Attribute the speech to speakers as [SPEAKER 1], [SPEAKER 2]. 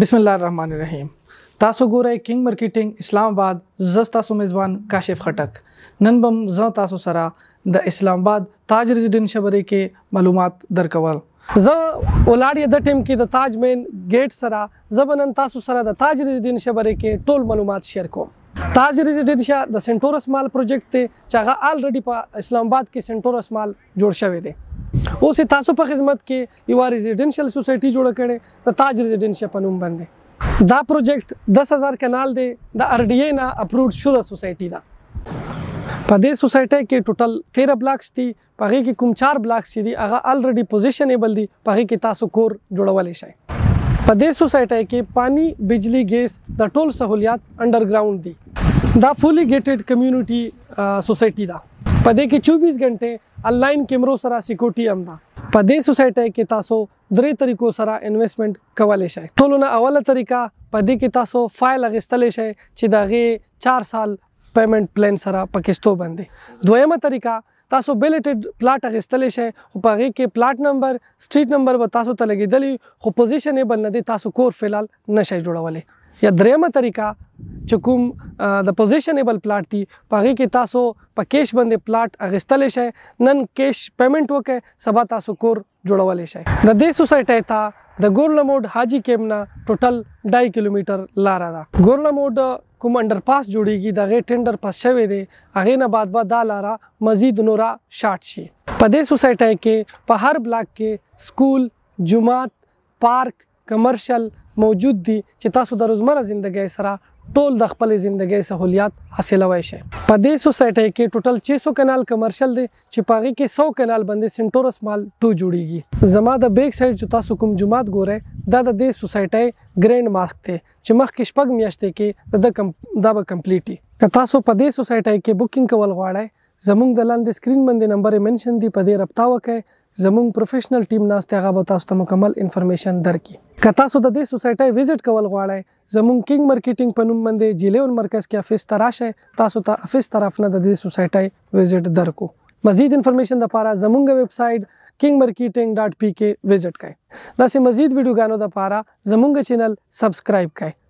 [SPEAKER 1] بسم الله الرحمن الرحیم تاسو ګورئ کینګ مارکیټینګ اسلام آباد زس تاسو میزبان کاشف خټک نن بم ز تاسو سره د اسلام آباد تاج ریزیډنشل بری کې معلومات درکول زه ولاړې د ټیم کې د تاج مین گیټ سره زبنن تاسو سره د تاج ریزیډنشل بری کې ټول معلومات شیر کوم تاج ریزیډنشل د سنټورس مال پروجیکټ ته چې هغه الریډي په اسلام آباد کې سنټورس مال جوړ شوی دی اوس تاسو په خدمت کې یو ریزیډنشل سوسایټي جوړ کړي د تاج ریزیډنشل په نوم باندې دا پروجیکټ 10000 کنال دی د ار ډي ای نه اپروډ شو د سوسایټي دا په دې سوسایټي کې ټوټل 13 بلاکس دي په هغه کې کوم 4 بلاکس دي هغه الریډي پوزیشنیبل دي په هغه کې تاسو کور جوړولای شئ په دې سوسایټي کې پانی بجلی ګیس د ټول سہولیات انډرګراوند دي دا فولي ګیټډ کمیونټي سوسایټي دا په دې کې 24 غنټه انلاین کیمرو سره سکیورټي هم ده په دې سوسایټي کې تاسو درې طریقو سره انویسټمنٹ کولای شئ ټولونه اوله طریقه په دې کې تاسو فایل اغستلی شئ چې دا غي 4 سال پیمنٹ پلان سره پکستو باندې دویمه طریقه تاسو بیلټډ پلاټ اغستلې شئ خو په هغه کې پلاټ نمبر سټریټ نمبر به تاسو ته لګیدلی خو پوزیشن یې بل نه دی تاسو کور فلال نشئ جوړولای یا درېمه طریقه چې کوم د پوزیشنیبل پلاټ دی پغه کې تاسو په کیش باندې پلاټ اغستلې شئ نن کیش پیمنٹ وکه سبا تاسو کور جوړولې شئ د دې سوسایټي ته د ګورلموډ حاجی کیمنا ټوټل 2 کیلومتر لار ده ګورلموډ کوم انډر پاس جوړیږي دغه ټینډر پاس شوی دی هغه نه بعد بعد دا لارا مزید نورا شارټ شي په دې سوسایټي کې په هر بلاک کې سکول جمعات پارک کمرشل موجود دي چې تاسو د روزمره ژوندۍ سره ټول د خپل ژوندۍ سہولیات حاصلوي شي په دې سوسایټي کې ټوټل 600 کانال کمرشل دي چې پاغي کې 100 کانال باندې سنټورس مال ټو جوړیږي زما د بیک سایډ چې تاسو کوم جماعت ګوره دا د دې سوسایټي ګرینډ ماسک ته چې مخ کې شپږ میاشتې کې د کم دا به کمپلیټي که تاسو په دې سوسایټي کې بوکینګ کول غواړئ زموږ د لاندې سکرین باندې نمبر منشن دی په دې رابطه وکړئ زموږ پروفیشنل ټیم ناست هغه به تاسو ته مکمل انفارمیشن درکړي که تاسو د دې سوسایټي وزټ کول غواړئ زموږ کینګ مارکیټینګ په نوم باندې جلیون مرکز کې افیس ته راشه تاسو ته تا افیس طرف نه د دې سوسایټي وزټ درکو مزید انفارمیشن لپاره زموږ ویب سټ kingmarketing.pk وزټ کړئ دا سه مزید ویډیوګانو لپاره زموږ چینل سبسکرایب کړئ